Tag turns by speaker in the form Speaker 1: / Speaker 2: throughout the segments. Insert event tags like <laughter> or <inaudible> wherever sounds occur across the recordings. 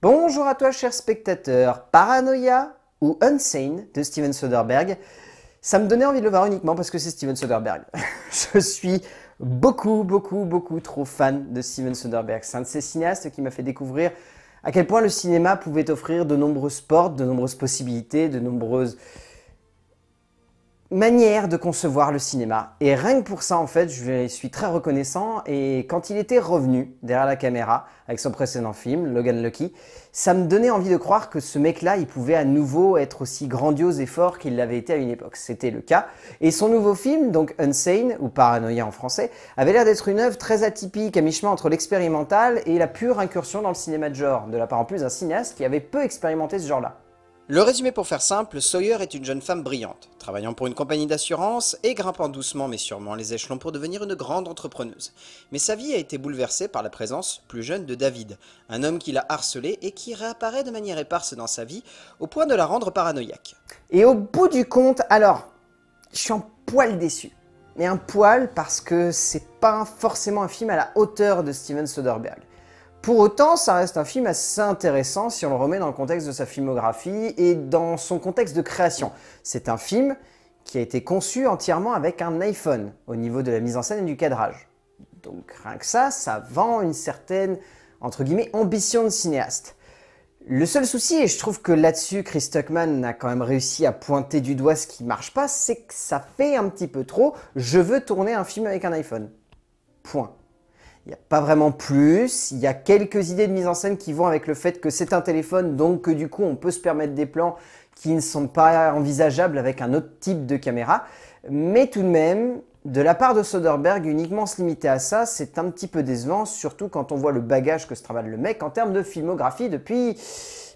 Speaker 1: Bonjour à toi, cher spectateur. Paranoia ou Unsane de Steven Soderbergh. Ça me donnait envie de le voir uniquement parce que c'est Steven Soderbergh. <laughs> Je suis beaucoup, beaucoup, beaucoup trop fan de Steven Soderbergh. C'est un de ces cinéastes qui m'a fait découvrir à quel point le cinéma pouvait offrir de nombreuses portes, de nombreuses possibilités, de nombreuses manière de concevoir le cinéma. Et rien que pour ça, en fait, je suis très reconnaissant. Et quand il était revenu derrière la caméra avec son précédent film, Logan Lucky, ça me donnait envie de croire que ce mec-là, il pouvait à nouveau être aussi grandiose et fort qu'il l'avait été à une époque. C'était le cas. Et son nouveau film, donc Unsane, ou Paranoïa en français, avait l'air d'être une œuvre très atypique, à mi-chemin entre l'expérimental et la pure incursion dans le cinéma de genre, de la part en plus d'un cinéaste qui avait peu expérimenté ce genre-là. Le résumé pour faire simple, Sawyer est une jeune femme brillante, travaillant pour une compagnie d'assurance et grimpant doucement mais sûrement les échelons pour devenir une grande entrepreneuse. Mais sa vie a été bouleversée par la présence plus jeune de David, un homme qui l'a harcelée et qui réapparaît de manière éparse dans sa vie au point de la rendre paranoïaque. Et au bout du compte, alors, je suis un poil déçu. Mais un poil parce que c'est pas forcément un film à la hauteur de Steven Soderbergh. Pour autant, ça reste un film assez intéressant si on le remet dans le contexte de sa filmographie et dans son contexte de création. C'est un film qui a été conçu entièrement avec un iPhone au niveau de la mise en scène et du cadrage. Donc rien que ça, ça vend une certaine, entre guillemets, ambition de cinéaste. Le seul souci, et je trouve que là-dessus Chris Tuckman a quand même réussi à pointer du doigt ce qui ne marche pas, c'est que ça fait un petit peu trop « je veux tourner un film avec un iPhone ». Point. Il n'y a pas vraiment plus. Il y a quelques idées de mise en scène qui vont avec le fait que c'est un téléphone, donc que du coup on peut se permettre des plans qui ne sont pas envisageables avec un autre type de caméra. Mais tout de même, de la part de Soderbergh, uniquement se limiter à ça, c'est un petit peu décevant, surtout quand on voit le bagage que se travaille le mec en termes de filmographie depuis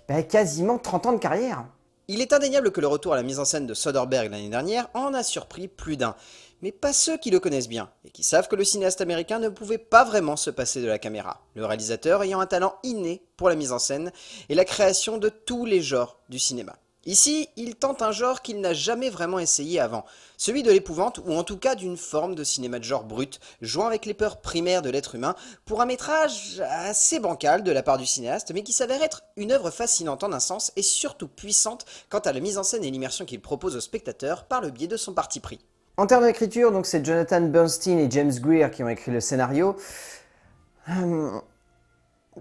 Speaker 1: ben, quasiment 30 ans de carrière. Il est indéniable que le retour à la mise en scène de Soderbergh l'année dernière en a surpris plus d'un mais pas ceux qui le connaissent bien, et qui savent que le cinéaste américain ne pouvait pas vraiment se passer de la caméra, le réalisateur ayant un talent inné pour la mise en scène et la création de tous les genres du cinéma. Ici, il tente un genre qu'il n'a jamais vraiment essayé avant, celui de l'épouvante ou en tout cas d'une forme de cinéma de genre brut, jouant avec les peurs primaires de l'être humain, pour un métrage assez bancal de la part du cinéaste, mais qui s'avère être une œuvre fascinante en un sens et surtout puissante quant à la mise en scène et l'immersion qu'il propose au spectateur par le biais de son parti pris. En termes d'écriture, donc c'est Jonathan Bernstein et James Greer qui ont écrit le scénario. Hum,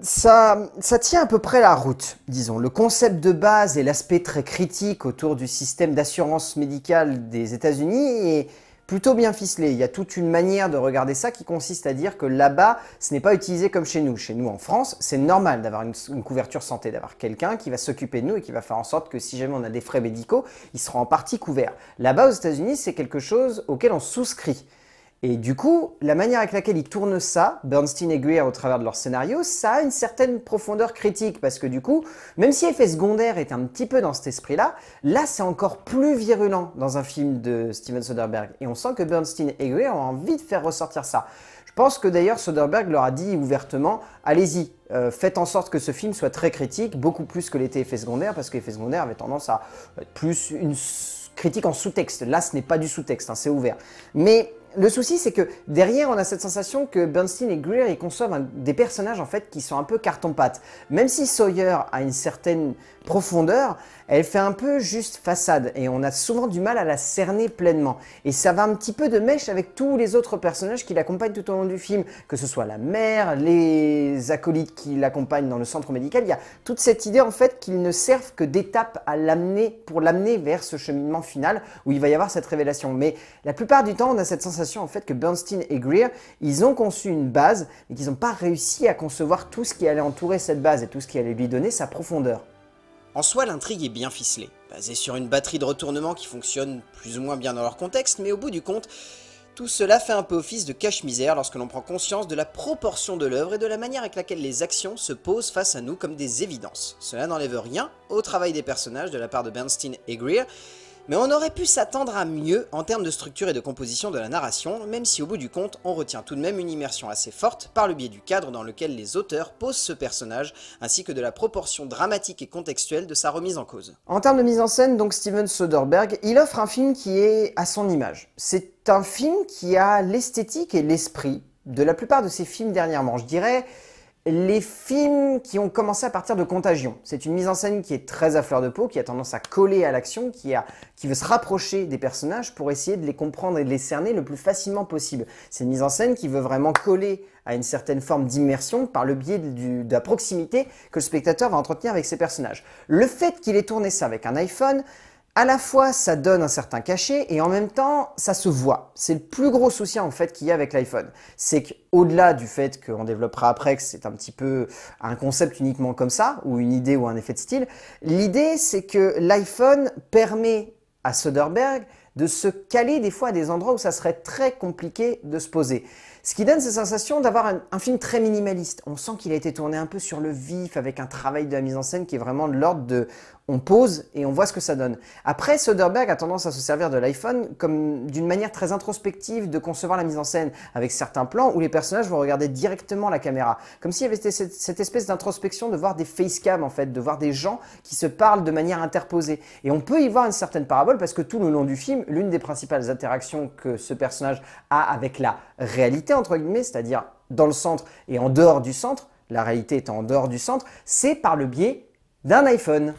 Speaker 1: ça, ça tient à peu près la route, disons. Le concept de base et l'aspect très critique autour du système d'assurance médicale des États-Unis et plutôt bien ficelé. Il y a toute une manière de regarder ça qui consiste à dire que là-bas, ce n'est pas utilisé comme chez nous. Chez nous, en France, c'est normal d'avoir une, couverture santé, d'avoir quelqu'un qui va s'occuper de nous et qui va faire en sorte que si jamais on a des frais médicaux, il sera en partie couvert. Là-bas, aux États-Unis, c'est quelque chose auquel on souscrit. Et du coup, la manière avec laquelle ils tournent ça, Bernstein et Greer au travers de leur scénario, ça a une certaine profondeur critique parce que du coup, même si Effet secondaire est un petit peu dans cet esprit-là, là, c'est encore plus virulent dans un film de Steven Soderbergh. Et on sent que Bernstein et Greer ont envie de faire ressortir ça. Je pense que d'ailleurs Soderbergh leur a dit ouvertement allez-y, euh, faites en sorte que ce film soit très critique, beaucoup plus que l'été Effet secondaire, parce que qu'Effet secondaire avait tendance à être plus une critique en sous-texte. Là, ce n'est pas du sous-texte, hein, c'est ouvert. Mais le souci, c'est que derrière, on a cette sensation que Bernstein et Greer, ils conçoivent des personnages en fait qui sont un peu carton-pâte. Même si Sawyer a une certaine profondeur, elle fait un peu juste façade et on a souvent du mal à la cerner pleinement. Et ça va un petit peu de mèche avec tous les autres personnages qui l'accompagnent tout au long du film, que ce soit la mère, les acolytes qui l'accompagnent dans le centre médical. Il y a toute cette idée en fait qu'ils ne servent que d'étape à l'amener pour l'amener vers ce cheminement final où il va y avoir cette révélation. Mais la plupart du temps, on a cette sensation en fait que Bernstein et Greer, ils ont conçu une base, mais qu'ils n'ont pas réussi à concevoir tout ce qui allait entourer cette base et tout ce qui allait lui donner sa profondeur. En soi, l'intrigue est bien ficelée, basée sur une batterie de retournement qui fonctionne plus ou moins bien dans leur contexte, mais au bout du compte, tout cela fait un peu office de cache-misère lorsque l'on prend conscience de la proportion de l'œuvre et de la manière avec laquelle les actions se posent face à nous comme des évidences. Cela n'enlève rien au travail des personnages de la part de Bernstein et Greer, mais on aurait pu s'attendre à mieux en termes de structure et de composition de la narration, même si au bout du compte, on retient tout de même une immersion assez forte par le biais du cadre dans lequel les auteurs posent ce personnage, ainsi que de la proportion dramatique et contextuelle de sa remise en cause. En termes de mise en scène, donc Steven Soderbergh, il offre un film qui est à son image. C'est un film qui a l'esthétique et l'esprit de la plupart de ses films dernièrement. Je dirais les films qui ont commencé à partir de Contagion. C'est une mise en scène qui est très à fleur de peau, qui a tendance à coller à l'action, qui, veut se rapprocher des personnages pour essayer de les comprendre et de les cerner le plus facilement possible. C'est une mise en scène qui veut vraiment coller à une certaine forme d'immersion par le biais de la proximité que le spectateur va entretenir avec ses personnages. Le fait qu'il ait tourné ça avec un iPhone, à la fois ça donne un certain cachet et en même temps ça se voit. C'est le plus gros souci en fait qu'il y a avec l'iPhone. C'est qu'au-delà du fait qu'on développera après que c'est un petit peu un concept uniquement comme ça, ou une idée ou un effet de style, l'idée c'est que l'iPhone permet à Soderbergh de se caler des fois à des endroits où ça serait très compliqué de se poser. Ce qui donne cette sensation d'avoir un, un, film très minimaliste. On sent qu'il a été tourné un peu sur le vif, avec un travail de la mise en scène qui est vraiment de l'ordre de on pose et on voit ce que ça donne. Après, Soderbergh a tendance à se servir de l'iPhone comme d'une manière très introspective de concevoir la mise en scène, avec certains plans où les personnages vont regarder directement la caméra, comme s'il y avait cette, espèce d'introspection de voir des facecams en fait, de voir des gens qui se parlent de manière interposée. Et on peut y voir une certaine parabole parce que tout le long du film, l'une des principales interactions que ce personnage a avec la réalité entre guillemets, c'est-à-dire dans le centre et en dehors du centre, la réalité étant en dehors du centre, c'est par le biais d'un iPhone.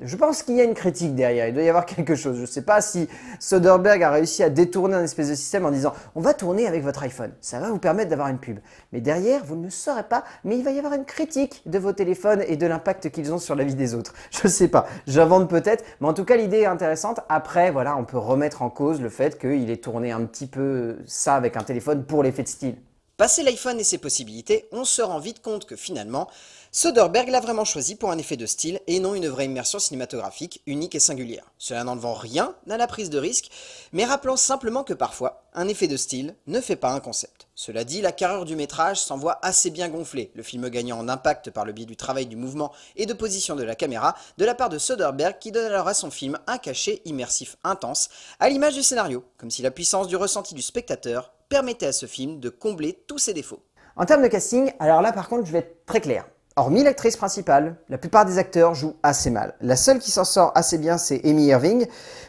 Speaker 1: Je pense qu'il y a une critique derrière, il doit y avoir <laughs> quelque chose. Je ne sais pas si Soderbergh a réussi à détourner un espèce de système en disant on va tourner avec votre iPhone, ça va vous permettre d'avoir une pub. Mais derrière, vous ne le saurez pas, mais il va y avoir une critique de vos téléphones et de l'impact qu'ils ont sur la vie des autres. <laughs> Je ne sais pas, j'invente peut-être, mais en tout cas l'idée est intéressante. Après, voilà, on peut remettre en cause le fait qu'il ait tourné un petit peu ça avec un téléphone pour l'effet de style. Passé l'iPhone et ses possibilités, on se rend vite compte que finalement, Soderbergh l'a vraiment choisi pour un effet de style et non une vraie immersion cinématographique unique et singulière. Cela n'enlevant rien à la prise de risque, mais rappelant simplement que parfois, un effet de style ne fait pas un concept. Cela dit, la carrure du métrage voit assez bien gonflée, le film gagnant en impact par le biais du travail du mouvement et de position de la caméra de la part de Soderbergh qui donne alors à son film un cachet immersif intense, à l'image du scénario, comme si la puissance du ressenti du spectateur permettait à ce film de combler tous ses défauts. En termes de casting, alors là par contre je vais être très clair. Hormis l'actrice principale, la plupart des acteurs jouent assez mal. La seule qui s'en sort assez bien, c'est Amy Irving,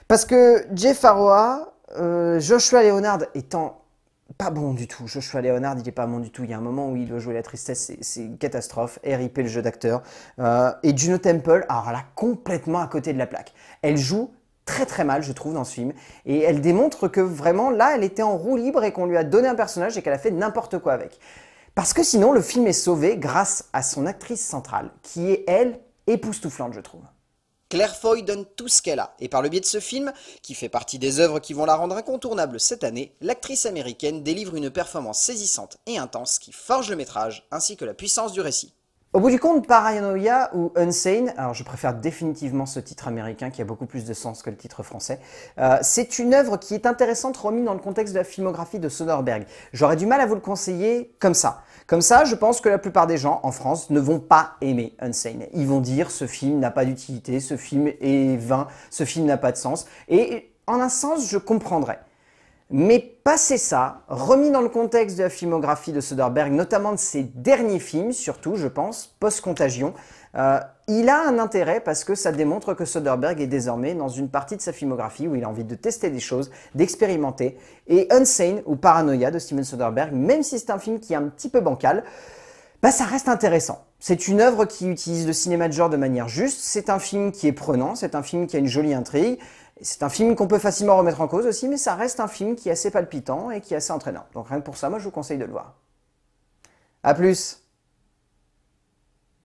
Speaker 1: parce que Jeff faroa euh, Joshua Leonard étant pas bon du tout. Joshua Leonard, il est pas bon du tout. Il y a un moment où il doit jouer la tristesse, c'est une catastrophe. RIP le jeu d'acteur. Euh, et Juno Temple, alors là, complètement à côté de la plaque. Elle joue très très mal, je trouve, dans ce film. Et elle démontre que vraiment, là, elle était en roue libre et qu'on lui a donné un personnage et qu'elle a fait n'importe quoi avec. Parce que sinon, le film est sauvé grâce à son actrice centrale, qui est, elle, époustouflante, je trouve. Claire Foy donne tout ce qu'elle a, et par le biais de ce film, qui fait partie des œuvres qui vont la rendre incontournable cette année, l'actrice américaine délivre une performance saisissante et intense qui forge le métrage ainsi que la puissance du récit. Au bout du compte, Paranoia ou Unsane, alors je préfère définitivement ce titre américain qui a beaucoup plus de sens que le titre français, euh, c'est une œuvre qui est intéressante remise dans le contexte de la filmographie de Soderbergh. J'aurais du mal à vous le conseiller comme ça. Comme ça, je pense que la plupart des gens en France ne vont pas aimer Unsane. Ils vont dire ce film n'a pas d'utilité, ce film est vain, ce film n'a pas de sens. Et en un sens, je comprendrais. Mais passer ça, remis dans le contexte de la filmographie de Soderbergh, notamment de ses derniers films, surtout, je pense, post-contagion, euh, il a un intérêt parce que ça démontre que Soderbergh est désormais dans une partie de sa filmographie où il a envie de tester des choses, d'expérimenter. Et Unsane ou Paranoia de Steven Soderbergh, même si c'est un film qui est un petit peu bancal, bah ça reste intéressant. C'est une œuvre qui utilise le cinéma de genre de manière juste, c'est un film qui est prenant, c'est un film qui a une jolie intrigue, c'est un film qu'on peut facilement remettre en cause aussi, mais ça reste un film qui est assez palpitant et qui est assez entraînant. Donc rien que pour ça, moi je vous conseille de le voir. A plus